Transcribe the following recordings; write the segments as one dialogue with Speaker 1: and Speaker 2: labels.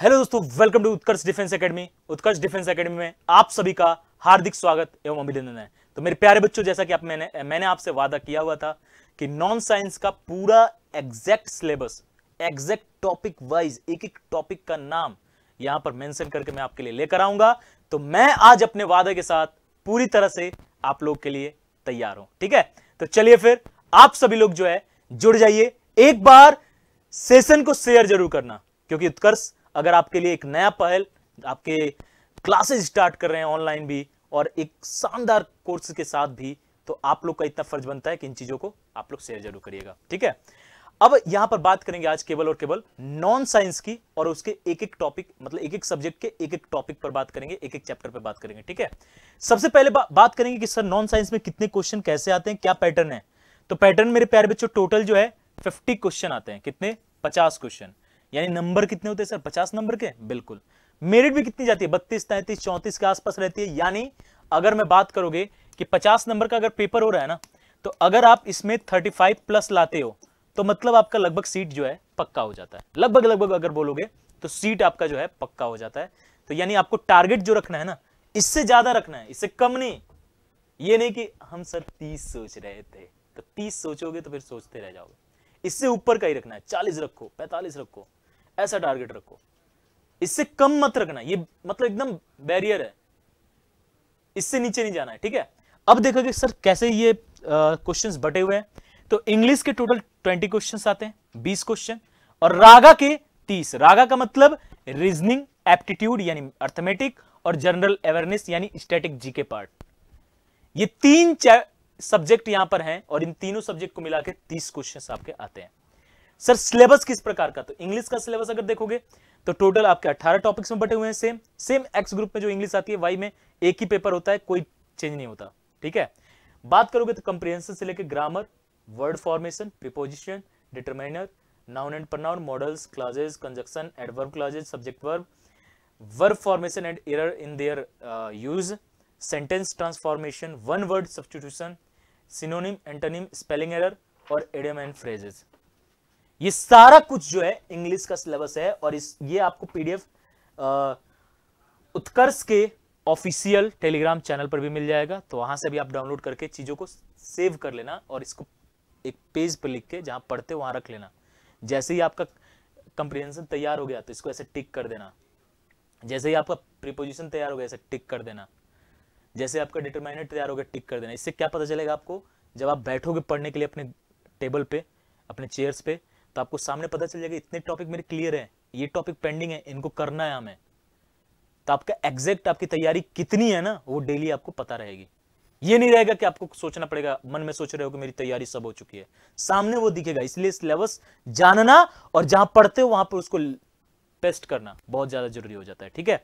Speaker 1: hello दोस्तों welcome to Utkarsh defence academy Utkarsh defence academy में आप सभी का हार्दिक स्वागत एवं अभिनंदन है तो मेरे प्यारे बच्चों जैसा कि आप मैंने मैंने आपसे वादा किया हुआ था कि नॉन साइंस का पूरा exact syllabus exact topic wise एक एक टॉपिक का नाम यहां पर मेंशन करके मैं आपके लिए लेकर आऊंगा तो मैं आज अपने वादे के साथ पूरी तरह से आप लोग के लिए तैयार हूं ठीक है तो चलिए फिर आप सभी लोग जो है जुड़ जाइए एक बार सेशन को शेयर जरूर करना क्योंकि उत्कर्ष अगर आपके लिए एक नया पहल आपके क्लासेस स्टार्ट कर रहे हैं ऑनलाइन भी और एक शानदार कोर्स के साथ भी तो आप लोग का इतना फर्ज बनता है कि इन चीजों को आप लोग शेयर जरूर करिएगा ठीक है अब यहां पर बात करेंगे आज केवल और केवल नॉन साइंस की और उसके एक एक टॉपिक मतलब एक एक सब्जेक्ट के एक एक टॉपिक पर बात करेंगे एक एक चैप्टर पर बात करेंगे ठीक है सबसे पहले बा, बात करेंगे कि सर नॉन साइंस में कितने क्वेश्चन कैसे आते हैं क्या पैटर्न है तो पैटर्न मेरे प्यारे बच्चों टोटल जो है फिफ्टी क्वेश्चन आते हैं कितने पचास क्वेश्चन यानी नंबर कितने होते हैं सर पचास नंबर के बिल्कुल मेरिट भी कितनी जाती है बत्तीस तैंतीस चौंतीस के आसपास रहती है यानी अगर मैं बात करोगे कि पचास नंबर का अगर पेपर हो रहा है ना तो अगर आप इसमें थर्टी फाइव प्लस लाते हो तो मतलब आपका लगभग सीट जो है पक्का हो जाता है लगभग लगभग अगर बोलोगे तो सीट आपका जो है पक्का हो जाता है तो यानी आपको टारगेट जो रखना है ना इससे ज्यादा रखना है इससे कम नहीं ये नहीं कि हम सर तीस सोच रहे थे तो तीस सोचोगे तो फिर सोचते रह जाओगे इससे ऊपर का ही रखना है चालीस रखो पैंतालीस रखो ऐसा टारगेट रखो इससे कम मत रखना ये मतलब एकदम बैरियर है इससे नीचे नहीं जाना है ठीक है अब कि सर कैसे ये क्वेश्चन बटे हुए हैं तो इंग्लिश के टोटल ट्वेंटी क्वेश्चन आते हैं बीस क्वेश्चन और रागा के तीस रागा का मतलब रीजनिंग एप्टीट्यूड यानी अर्थमेटिक और जनरल अवेयरनेस यानी स्टैटिक जी के पार्ट ये तीन सब्जेक्ट यहां पर हैं और इन तीनों सब्जेक्ट को मिला के तीस क्वेश्चन आपके आते हैं सर सिलेबस किस प्रकार का तो इंग्लिश का सिलेबस अगर देखोगे तो टोटल आपके 18 टॉपिक्स में बटे हुए हैं सेम सेम एक्स ग्रुप में जो इंग्लिश आती है वाई में एक ही पेपर होता है कोई चेंज नहीं होता ठीक है बात करोगे तो कंप्रिहेंशन से लेकर grammar word formation preposition determiner noun and pronoun modals clauses conjunction adverb clauses subject verb verb formation and error in their use sentence transformation one word substitution synonym antonym spelling error और idiom and phrases ये सारा कुछ जो है English का syllabus है और इस ये आपको पीडीएफ उत्कर्ष के ऑफिशियल टेलीग्राम चैनल पर भी मिल जाएगा तो वहां से भी आप डाउनलोड करके चीज़ों को सेव कर लेना और इसको एक पेज पर लिख के जहां पढ़ते वहां रख लेना जैसे ही आपका कंप्रीहेंशन तैयार हो गया तो इसको ऐसे टिक कर देना जैसे ही आपका प्रिपोजिशन तैयार हो गया ऐसे टिक कर देना जैसे आपका डिटरमाइनेट तैयार हो गया टिक कर देना इससे क्या पता चलेगा आपको जब आप बैठोगे पढ़ने के लिए अपने टेबल पे अपने चेयर्स पे तो आपको सामने पता चल जाएगा इतने टॉपिक मेरे क्लियर है ये टॉपिक पेंडिंग है इनको करना है हमें तो आपका एग्जैक्ट आपकी तैयारी कितनी है ना वो डेली आपको पता रहेगी ये नहीं रहेगा कि आपको सोचना पड़ेगा मन में सोच रहे हो कि मेरी तैयारी सब हो चुकी है सामने वो दिखेगा इसलिए सिलेबस जानना और जहां पढ़ते हो वहां पर उसको पेस्ट करना बहुत ज्यादा जरूरी हो जाता है ठीक है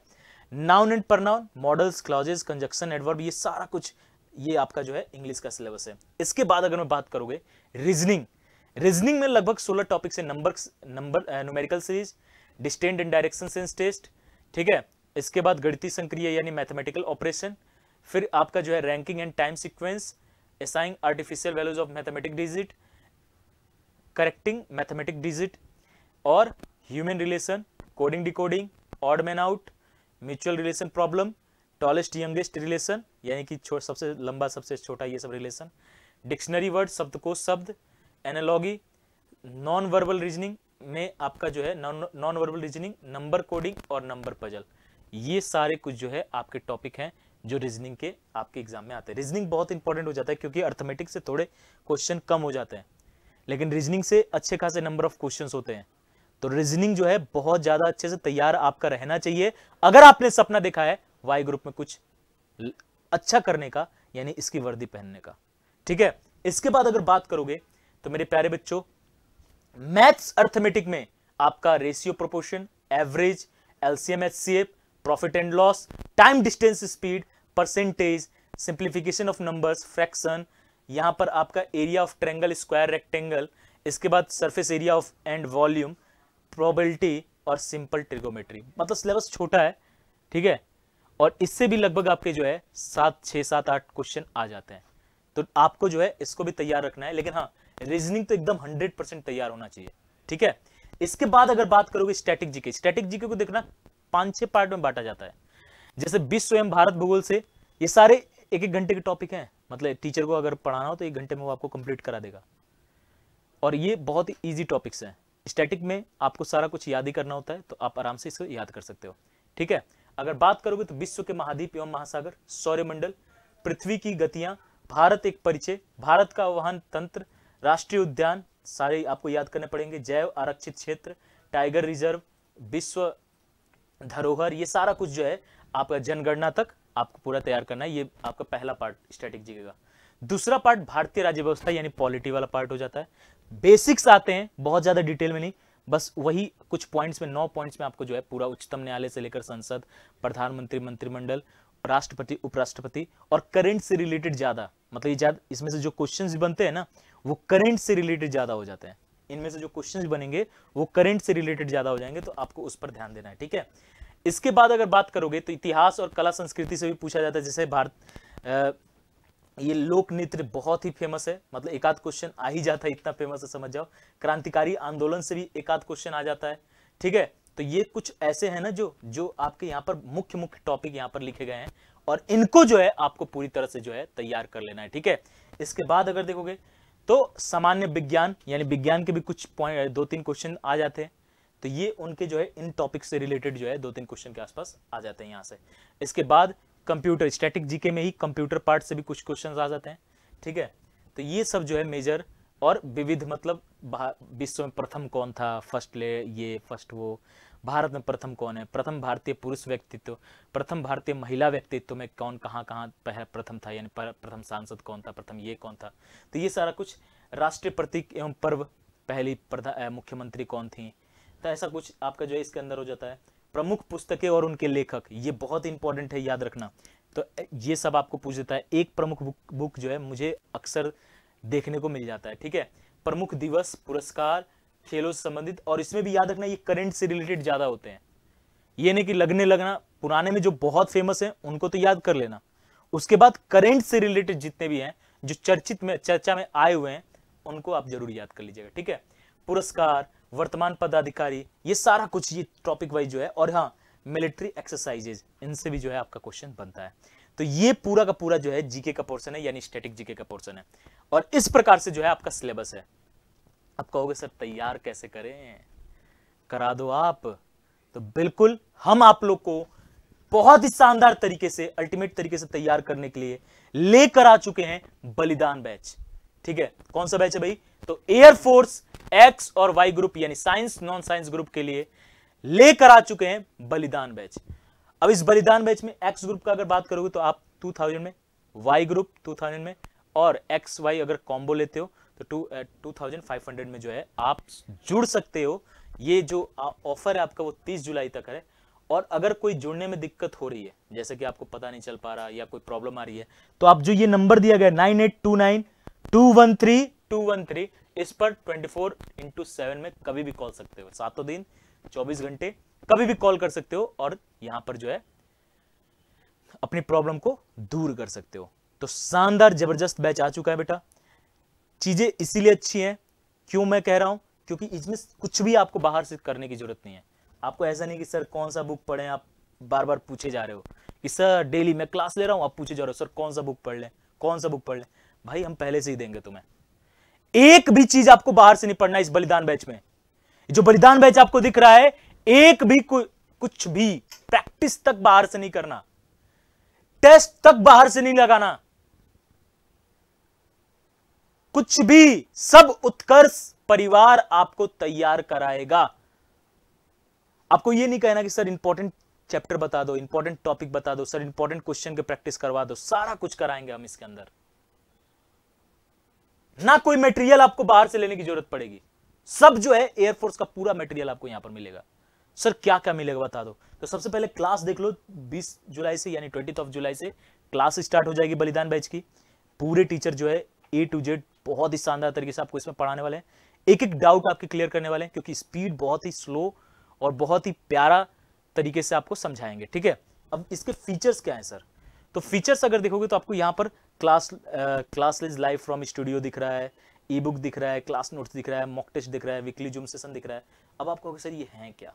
Speaker 1: noun and pronoun modals clauses conjunction adverb ये सारा कुछ ये आपका जो है इंग्लिश का सिलेबस है इसके बाद अगर मैं बात करोगे रीजनिंग रीजनिंग में लगभग सोलह टॉपिक्स है number number numerical series distant and direction sense test ठीक है इसके बाद गणितीय संक्रिय यानी मैथमेटिकल ऑपरेशन फिर आपका जो है ranking and time sequence assigning artificial values of mathematic digit correcting mathematic digit और human relation coding decoding odd man out mutual relation problem tallest youngest relation यानी कि सबसे लंबा सबसे छोटा ये सब रिलेशन डिक्शनरी वर्ड शब्द को शब्द एनालॉगी नॉन वर्बल रीजनिंग में आपका जो है non verbal reasoning number coding और नंबर पजल ये सारे कुछ जो है आपके टॉपिक हैं जो रीजनिंग के आपके एग्जाम में आते हैं रीजनिंग बहुत इंपॉर्टेंट हो जाता है क्योंकि अर्थमेटिक से थोड़े क्वेश्चन कम हो जाते हैं लेकिन रीजनिंग से अच्छे खासे नंबर ऑफ क्वेश्चन होते हैं तो रीजनिंग जो है बहुत ज़्यादा अच्छे से तैयार आपका रहना चाहिए अगर आपने सपना देखा है वाई ग्रुप में कुछ अच्छा करने का यानी इसकी वर्दी पहनने का ठीक है इसके बाद अगर बात करोगे तो मेरे प्यारे बच्चों मैथ्स अर्थमेटिक में आपका ratio proportion average LCM HCF profit and loss time distance speed percentage simplification of numbers fraction यहां पर आपका area of triangle square rectangle इसके बाद surface area of and volume probability और सिंपल ट्रिगोमेट्री मतलब syllabus छोटा है ठीक है और इससे भी लगभग आपके जो है सात छः सात आठ क्वेश्चन आ जाते हैं तो आपको जो है इसको भी तैयार रखना है लेकिन हाँ रीजनिंग तो एकदम हंड्रेड परसेंट तैयार होना चाहिए ठीक है इसके बाद अगर बात करोगे स्टैटिक जीके स्टैटिक जीके को देखना पांच छह पार्ट में बांटा जाता है जैसे विश्व एवं भारत भूगोल से ये सारे एक एक घंटे के टॉपिक है मतलब टीचर को अगर पढ़ाना हो तो एक घंटे में वो आपको कंप्लीट करा देगा और ये बहुत ही ईजी टॉपिक्स है स्टैटिक में आपको सारा कुछ याद ही करना होता है तो आप आराम से इसको याद कर सकते हो ठीक है अगर बात करोगे तो विश्व के महाद्वीप एवं महासागर सौर्यमंडल पृथ्वी की गतियां भारत एक परिचय भारत का वाहन तंत्र राष्ट्रीय उद्यान सारे आपको याद करने पड़ेंगे जैव आरक्षित क्षेत्र टाइगर रिजर्व विश्व धरोहर ये सारा कुछ जो है आपका जनगणना तक आपको पूरा तैयार करना है ये आपका पहला पार्ट स्टैटिक का दूसरा पार्ट भारतीय राज्य व्यवस्था यानी पॉलिटी वाला पार्ट हो जाता है बेसिक्स आते हैं बहुत ज़्यादा डिटेल में नहीं बस वही कुछ पॉइंट्स में नौ पॉइंट्स में आपको जो है पूरा उच्चतम न्यायालय से लेकर संसद प्रधानमंत्री मंत्रिमंडल राष्ट्रपति उपराष्ट्रपति और करेंट से रिलेटेड ज्यादा मतलब ये ज्यादा इसमें से जो क्वेश्चन बनते हैं ना वो करेंट से रिलेटेड ज्यादा हो जाते हैं इनमें से जो क्वेश्चन बनेंगे वो करेंट से रिलेटेड ज्यादा हो जाएंगे तो आपको उस पर ध्यान देना है ठीक है इसके बाद अगर बात करोगे तो इतिहास और कला संस्कृति से भी पूछा जाता है जैसे भारत ये लोक नृत्य बहुत ही फेमस है मतलब एकाध क्वेश्चन आ ही जाता है इतना फेमस है समझ जाओ क्रांतिकारी आंदोलन से भी एकाध क्वेश्चन आ जाता है ठीक है तो ये कुछ ऐसे हैं ना जो जो आपके यहाँ पर मुख्य मुख्य टॉपिक यहाँ पर लिखे गए हैं और इनको जो है आपको पूरी तरह से जो है तैयार कर लेना है ठीक है इसके बाद अगर देखोगे तो सामान्य विज्ञान यानी विज्ञान के भी कुछ पॉइंट दो तीन क्वेश्चन आ जाते हैं तो ये उनके जो है इन टॉपिक से रिलेटेड जो है दो तीन क्वेश्चन के आसपास आ जाते हैं यहाँ से इसके बाद कंप्यूटर स्टैटिक जीके में ही कंप्यूटर पार्ट से भी कुछ क्वेश्चन आ जाते हैं ठीक है तो ये सब जो है मेजर और विविध मतलब विश्व में प्रथम कौन था फर्स्ट ले ये फर्स्ट वो भारत में प्रथम कौन है प्रथम भारतीय पुरुष व्यक्तित्व प्रथम भारतीय महिला व्यक्तित्व में कौन कहाँ कहाँ प्रथम था यानी प्रथम सांसद कौन था प्रथम ये कौन था तो ये सारा कुछ राष्ट्रीय प्रतीक एवं पर्व पहली मुख्यमंत्री कौन थी तो ऐसा कुछ आपका जो है इसके अंदर हो जाता है प्रमुख पुस्तकें और उनके लेखक ये बहुत इंपॉर्टेंट है याद रखना तो ये सब आपको पूछ देता है एक प्रमुख बुक, बुक जो है मुझे अक्सर देखने को मिल जाता है ठीक है प्रमुख दिवस पुरस्कार खेलों से संबंधित और इसमें भी याद रखना ये करंट से रिलेटेड ज़्यादा होते हैं ये नहीं कि लगने लगना पुराने में जो बहुत फेमस है उनको तो याद कर लेना उसके बाद करेंट से रिलेटेड जितने भी हैं जो चर्चित में चर्चा में आए हुए हैं उनको आप जरूर याद कर लीजिएगा ठीक है पुरस्कार वर्तमान पदाधिकारी ये सारा कुछ ये टॉपिक वाइज जो है और हाँ मिलिट्री एक्सरसाइजेज इनसे भी जो है आपका क्वेश्चन बनता है तो ये पूरा का पूरा जो है जीके का पोर्शन है यानी स्टेटिक जीके का पोर्शन है और इस प्रकार से जो है आपका सिलेबस है आप कहोगे सर तैयार कैसे करें करा दो आप तो बिल्कुल हम आप लोग को बहुत ही शानदार तरीके से अल्टीमेट तरीके से तैयार करने के लिए लेकर आ चुके हैं बलिदान बैच ठीक है कौन सा बैच है भाई तो एयरफोर्स एक्स और वाई ग्रुप यानी साइंस नॉन साइंस ग्रुप के लिए लेकर आ चुके हैं बलिदान बैच अब इस बलिदान बैच में एक्स ग्रुप का अगर बात करोगे तो आप 2000 में वाई ग्रुप 2000 में और एक्स वाई अगर कॉम्बो लेते हो तो two two thousand five hundred में जो है आप जुड़ सकते हो ये जो ऑफर है आपका वो तीस जुलाई तक है और अगर कोई जुड़ने में दिक्कत हो रही है जैसे कि आपको पता नहीं चल पा रहा या कोई प्रॉब्लम आ रही है तो आप जो ये नंबर दिया गया nine eight two nine two one three two one three इस पर ट्वेंटी फोर इंटू सेवन में कभी भी कॉल सकते हो सातों दिन चौबीस घंटे कभी भी कॉल कर सकते हो और यहां पर जो है अपनी प्रॉब्लम को दूर कर सकते हो तो शानदार जबरदस्त बैच आ चुका है बेटा चीज़ें इसीलिए अच्छी हैं क्यों मैं कह रहा हूं क्योंकि इसमें कुछ भी आपको बाहर से करने की ज़रूरत नहीं है आपको ऐसा नहीं कि सर कौन सा बुक पढ़े आप बार बार पूछे जा रहे हो कि सर डेली मैं क्लास ले रहा हूं आप पूछे जा रहे हो सर कौन सा बुक पढ़ लें कौन सा बुक पढ़ लें भाई हम पहले से ही देंगे तुम्हें एक भी चीज़ आपको बाहर से नहीं पढ़ना इस बलिदान बैच में जो बलिदान बैच आपको दिख रहा है एक भी कुछ भी प्रैक्टिस तक बाहर से नहीं करना टेस्ट तक बाहर से नहीं लगाना कुछ भी सब उत्कर्ष परिवार आपको तैयार कराएगा आपको यह नहीं कहना कि सर इंपॉर्टेंट चैप्टर बता दो इंपॉर्टेंट टॉपिक बता दो सर इंपॉर्टेंट क्वेश्चन के प्रैक्टिस करवा दो सारा कुछ कराएंगे हम इसके अंदर ना कोई मटेरियल आपको बाहर से लेने की जरूरत पड़ेगी सब जो है एयरफोर्स का पूरा मटेरियल आपको यहां पर मिलेगा सर क्या क्या मिलेगा बता दो तो सबसे पहले क्लास देख लो 20 जुलाई से यानी ट्वेंटी जुलाई से क्लास स्टार्ट हो जाएगी बलिदान बैच की पूरे टीचर जो है ए टू जेड बहुत ही शानदार तरीके से आपको इसमें पढ़ाने वाले हैं एक एक डाउट आपके क्लियर करने वाले हैं क्योंकि स्पीड बहुत ही स्लो और बहुत ही प्यारा तरीके से आपको समझाएंगे ठीक है अब इसके फीचर्स क्या हैं सर तो फीचर्स अगर देखोगे तो आपको यहाँ पर class class is live from studio दिख रहा है ई बुक दिख रहा है क्लास नोट्स दिख रहा है मॉक टेस्ट दिख रहा है वीकली जूम सेशन दिख रहा है अब आप कहोगे सर ये है क्या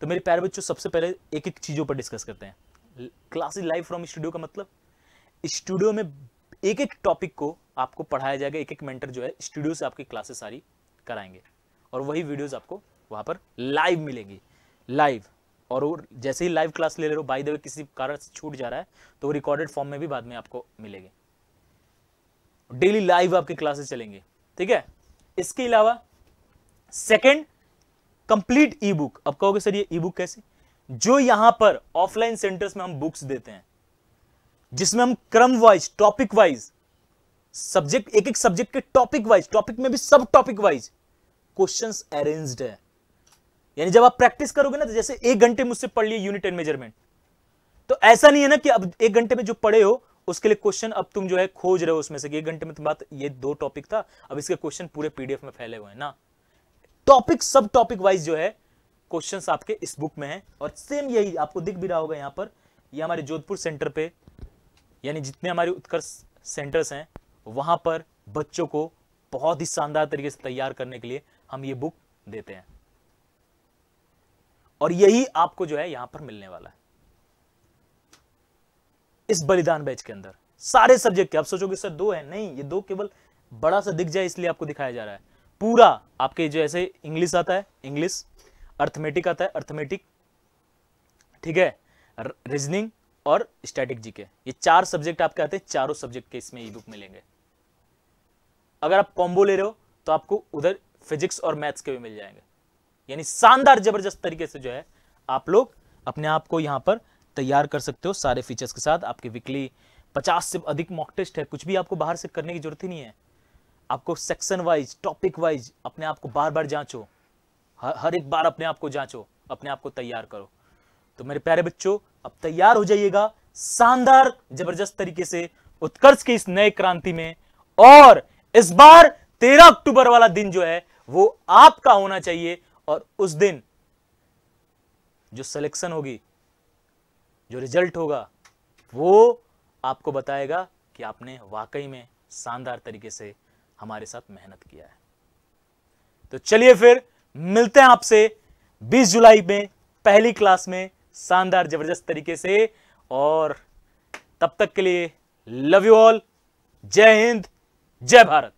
Speaker 1: तो मेरे प्यारे बच्चों सबसे पहले एक एक चीज़ों पर डिस्कस करते हैं क्लासेज लाइव फ्रॉम स्टूडियो का मतलब स्टूडियो में एक एक टॉपिक को आपको पढ़ाया जाएगा एक एक मेंटर जो है स्टूडियो से आपकी क्लासेस सारी कराएंगे और वही वीडियोज़ आपको वहाँ पर लाइव मिलेंगी लाइव और जैसे ही लाइव क्लास ले रहे हो बाई द वे किसी कारण से छूट जा रहा है तो वो रिकॉर्डेड फॉर्म में भी बाद में आपको मिलेगी डेली लाइव आपकी क्लासेस चलेंगे ठीक है इसके अलावा सेकेंड कंप्लीट ई बुक अब कहोगे सर ये ई बुक कैसे जो यहां पर ऑफलाइन सेंटर्स में हम बुक्स देते हैं जिसमें हम क्रम वाइज टॉपिक वाइज सब्जेक्ट एक एक सब्जेक्ट के टॉपिक वाइज टॉपिक में भी सब टॉपिक वाइज क्वेश्चन अरेन्ज है यानी जब आप प्रैक्टिस करोगे ना तो जैसे एक घंटे मुझसे पढ़ लिए यूनिट एंड मेजरमेंट तो ऐसा नहीं है ना कि अब एक घंटे में जो पढ़े हो उसके लिए क्वेश्चन अब तुम जो है खोज रहे हो उसमें से कि एक घंटे में तुम बात ये दो टॉपिक था अब इसके क्वेश्चन पूरे पीडीएफ में फैले हुए हैं ना टॉपिक सब टॉपिक वाइज जो है क्वेश्चन आपके इस बुक में है और सेम यही आपको दिख भी रहा होगा यहाँ पर ये यह हमारे जोधपुर सेंटर पे यानी जितने हमारे उत्कर्ष सेंटर्स हैं वहाँ पर बच्चों को बहुत ही शानदार तरीके से तैयार करने के लिए हम ये बुक देते हैं और यही आपको जो है यहां पर मिलने वाला है इस बलिदान बैच के अंदर सारे सब्जेक्ट के आप सोचोगे सर दो है नहीं ये दो केवल बड़ा सा दिख जाए इसलिए आपको दिखाया जा रहा है पूरा आपके जो ऐसे इंग्लिश आता है इंग्लिश अर्थमेटिक आता है अर्थमेटिक ठीक है रीजनिंग और स्टैटिक जीके ये चार सब्जेक्ट आपके आते हैं चारों सब्जेक्ट के इसमें ई बुक मिलेंगे अगर आप कॉम्बो ले रहे हो तो आपको उधर फिजिक्स और मैथ्स के भी मिल जाएंगे यानी शानदार जबरदस्त तरीके से जो है आप लोग अपने आप को यहाँ पर तैयार कर सकते हो सारे फीचर्स के साथ आपके वीकली पचास से अधिक मॉक टेस्ट है कुछ भी आपको बाहर से करने की जरूरत ही नहीं है आपको सेक्शन वाइज टॉपिक वाइज अपने आप को बार बार जांचो हर एक बार अपने आप को जांचो अपने आप को तैयार करो तो मेरे प्यारे बच्चों अब तैयार हो जाइएगा शानदार जबरदस्त तरीके से उत्कर्ष की इस नए क्रांति में और इस बार तेरह अक्टूबर वाला दिन जो है वो आपका होना चाहिए और उस दिन जो सिलेक्शन होगी जो रिजल्ट होगा वो आपको बताएगा कि आपने वाकई में शानदार तरीके से हमारे साथ मेहनत किया है तो चलिए फिर मिलते हैं आपसे 20 जुलाई में पहली क्लास में शानदार जबरदस्त तरीके से और तब तक के लिए लव यू ऑल जय हिंद जय भारत